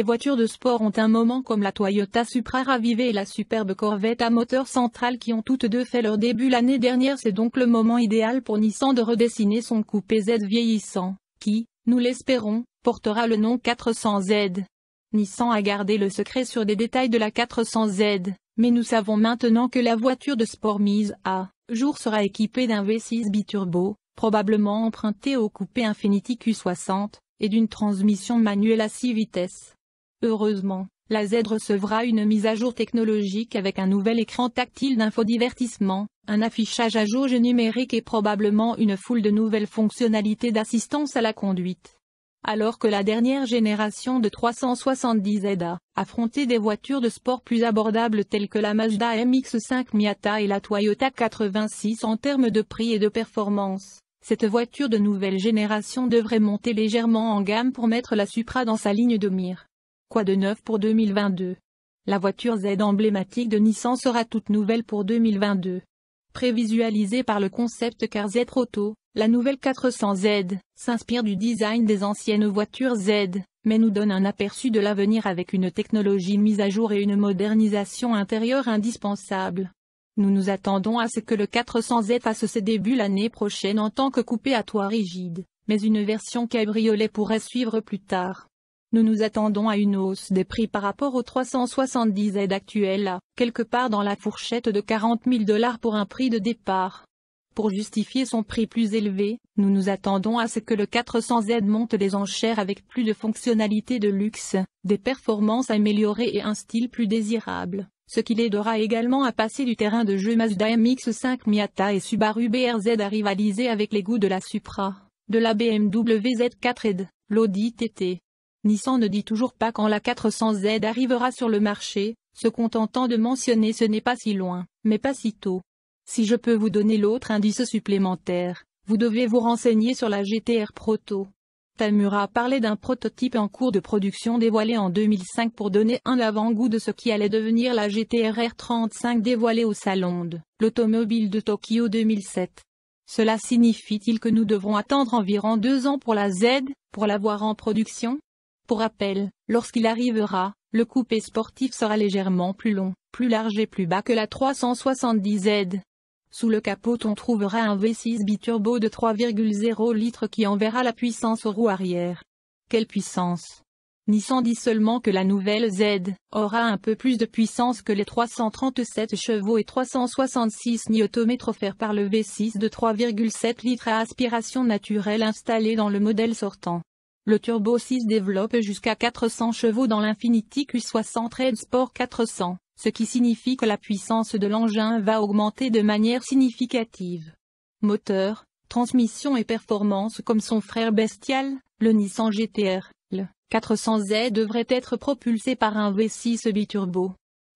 Les voitures de sport ont un moment comme la Toyota Supra ravivée et la superbe Corvette à moteur central qui ont toutes deux fait leur début l'année dernière. C'est donc le moment idéal pour Nissan de redessiner son coupé Z vieillissant, qui, nous l'espérons, portera le nom 400Z. Nissan a gardé le secret sur des détails de la 400Z, mais nous savons maintenant que la voiture de sport mise à jour sera équipée d'un V6 biturbo, probablement emprunté au coupé Infiniti Q60, et d'une transmission manuelle à 6 vitesses. Heureusement, la Z recevra une mise à jour technologique avec un nouvel écran tactile d'infodivertissement, un affichage à jauge numérique et probablement une foule de nouvelles fonctionnalités d'assistance à la conduite. Alors que la dernière génération de 370Z a affronté des voitures de sport plus abordables telles que la Mazda MX-5 Miata et la Toyota 86 en termes de prix et de performance, cette voiture de nouvelle génération devrait monter légèrement en gamme pour mettre la Supra dans sa ligne de mire. Quoi de neuf pour 2022 La voiture Z emblématique de Nissan sera toute nouvelle pour 2022. Prévisualisée par le concept Car Z Proto, la nouvelle 400Z s'inspire du design des anciennes voitures Z, mais nous donne un aperçu de l'avenir avec une technologie mise à jour et une modernisation intérieure indispensable. Nous nous attendons à ce que le 400Z fasse ses débuts l'année prochaine en tant que coupé à toit rigide, mais une version cabriolet pourrait suivre plus tard. Nous nous attendons à une hausse des prix par rapport aux 370 aides actuelles quelque part dans la fourchette de 40 000 dollars pour un prix de départ. Pour justifier son prix plus élevé, nous nous attendons à ce que le 400Z monte les enchères avec plus de fonctionnalités de luxe, des performances améliorées et un style plus désirable, ce qui l'aidera également à passer du terrain de jeu Mazda MX-5 Miata et Subaru BRZ à rivaliser avec les goûts de la Supra, de la BMW Z4 et de l'Audi TT. Nissan ne dit toujours pas quand la 400Z arrivera sur le marché, se contentant de mentionner ce n'est pas si loin, mais pas si tôt. Si je peux vous donner l'autre indice supplémentaire, vous devez vous renseigner sur la GTR Proto. Tamura parlait d'un prototype en cours de production dévoilé en 2005 pour donner un avant-goût de ce qui allait devenir la GTR R35 dévoilée au Salon de l'Automobile de Tokyo 2007. Cela signifie-t-il que nous devrons attendre environ deux ans pour la Z, pour la voir en production pour rappel, lorsqu'il arrivera, le coupé sportif sera légèrement plus long, plus large et plus bas que la 370Z. Sous le capot on trouvera un V6 biturbo de 3,0 litres qui enverra la puissance aux roues arrière. Quelle puissance Nissan dit seulement que la nouvelle Z aura un peu plus de puissance que les 337 chevaux et 366 Nm offerts par le V6 de 3,7 litres à aspiration naturelle installé dans le modèle sortant. Le Turbo 6 développe jusqu'à 400 chevaux dans l'Infiniti Q60 Red Sport 400, ce qui signifie que la puissance de l'engin va augmenter de manière significative. Moteur, transmission et performance comme son frère bestial, le Nissan GTR, le 400Z devrait être propulsé par un V6 biturbo.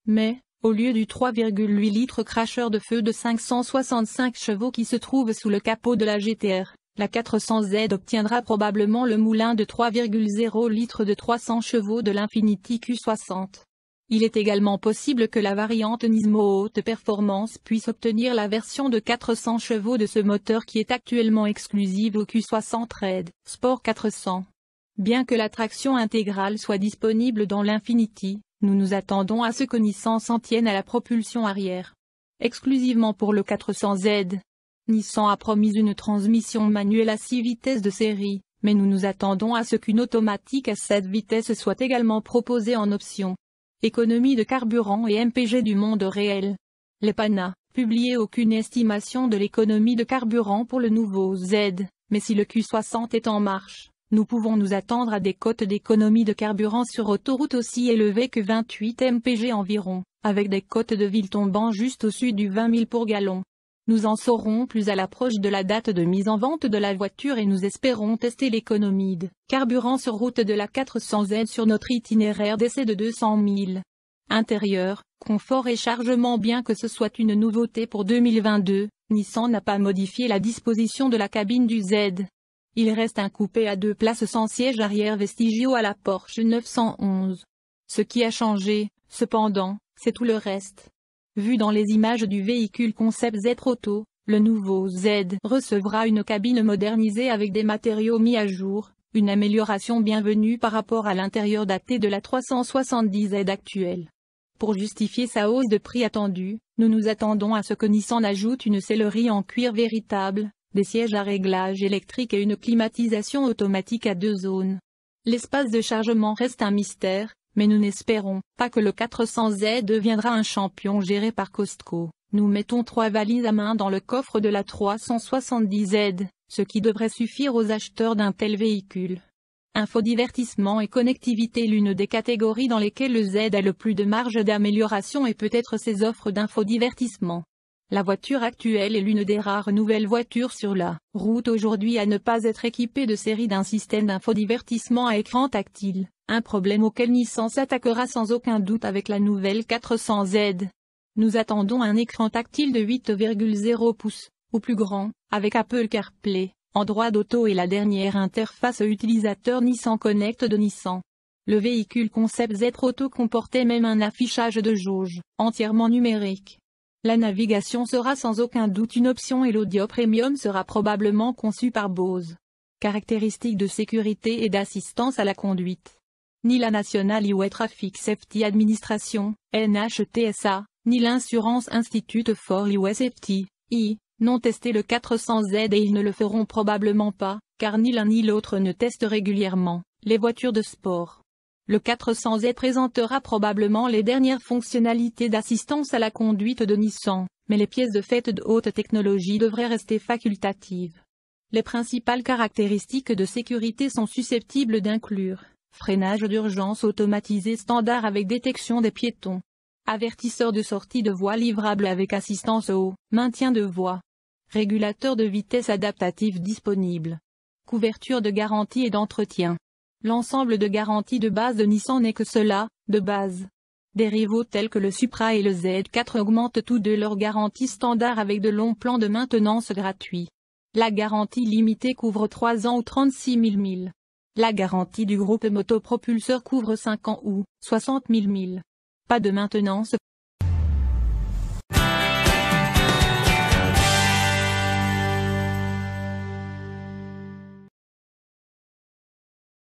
Mais, au lieu du 3,8 litres cracheur de feu de 565 chevaux qui se trouve sous le capot de la GTR, la 400Z obtiendra probablement le moulin de 3,0 litres de 300 chevaux de l'Infiniti Q60. Il est également possible que la variante Nismo Haute Performance puisse obtenir la version de 400 chevaux de ce moteur qui est actuellement exclusive au Q60 Red Sport 400. Bien que la traction intégrale soit disponible dans l'Infinity, nous nous attendons à ce que Nissan s'en tienne à la propulsion arrière. Exclusivement pour le 400Z, Nissan a promis une transmission manuelle à 6 vitesses de série, mais nous nous attendons à ce qu'une automatique à 7 vitesses soit également proposée en option. Économie de carburant et MPG du monde réel. Les PANA, publié aucune estimation de l'économie de carburant pour le nouveau Z, mais si le Q60 est en marche, nous pouvons nous attendre à des cotes d'économie de carburant sur autoroute aussi élevées que 28 MPG environ, avec des cotes de ville tombant juste au-dessus du 20 000 pour gallon. Nous en saurons plus à l'approche de la date de mise en vente de la voiture et nous espérons tester l'économie de carburant sur route de la 400Z sur notre itinéraire d'essai de 200 000. Intérieur, confort et chargement Bien que ce soit une nouveauté pour 2022, Nissan n'a pas modifié la disposition de la cabine du Z. Il reste un coupé à deux places sans siège arrière vestigio à la Porsche 911. Ce qui a changé, cependant, c'est tout le reste. Vu dans les images du véhicule concept Z Auto, le nouveau Z recevra une cabine modernisée avec des matériaux mis à jour, une amélioration bienvenue par rapport à l'intérieur daté de la 370Z actuelle. Pour justifier sa hausse de prix attendue, nous nous attendons à ce que Nissan ajoute une sellerie en cuir véritable, des sièges à réglage électrique et une climatisation automatique à deux zones. L'espace de chargement reste un mystère, mais nous n'espérons pas que le 400Z deviendra un champion géré par Costco. Nous mettons trois valises à main dans le coffre de la 370Z, ce qui devrait suffire aux acheteurs d'un tel véhicule. Infodivertissement et connectivité L'une des catégories dans lesquelles le Z a le plus de marge d'amélioration est peut-être ses offres d'infodivertissement. La voiture actuelle est l'une des rares nouvelles voitures sur la route aujourd'hui à ne pas être équipée de série d'un système d'infodivertissement à écran tactile, un problème auquel Nissan s'attaquera sans aucun doute avec la nouvelle 400Z. Nous attendons un écran tactile de 8,0 pouces, ou plus grand, avec Apple CarPlay, Android d'auto et la dernière interface utilisateur Nissan Connect de Nissan. Le véhicule concept Z Auto comportait même un affichage de jauge, entièrement numérique, la navigation sera sans aucun doute une option et l'audio premium sera probablement conçu par Bose. Caractéristiques de sécurité et d'assistance à la conduite. Ni la National Highway e Traffic Safety Administration, NHTSA, ni l'Insurance Institute for Highway e Safety, I, n'ont testé le 400Z et ils ne le feront probablement pas, car ni l'un ni l'autre ne testent régulièrement les voitures de sport. Le 400 z e présentera probablement les dernières fonctionnalités d'assistance à la conduite de Nissan, mais les pièces de fête de haute technologie devraient rester facultatives. Les principales caractéristiques de sécurité sont susceptibles d'inclure freinage d'urgence automatisé standard avec détection des piétons, avertisseur de sortie de voie livrable avec assistance au maintien de voie, régulateur de vitesse adaptatif disponible, couverture de garantie et d'entretien. L'ensemble de garanties de base de Nissan n'est que cela, de base. Des rivaux tels que le Supra et le Z4 augmentent tous deux leurs garanties standard avec de longs plans de maintenance gratuits. La garantie limitée couvre 3 ans ou 36 000 000. La garantie du groupe motopropulseur couvre 5 ans ou 60 000 000. Pas de maintenance,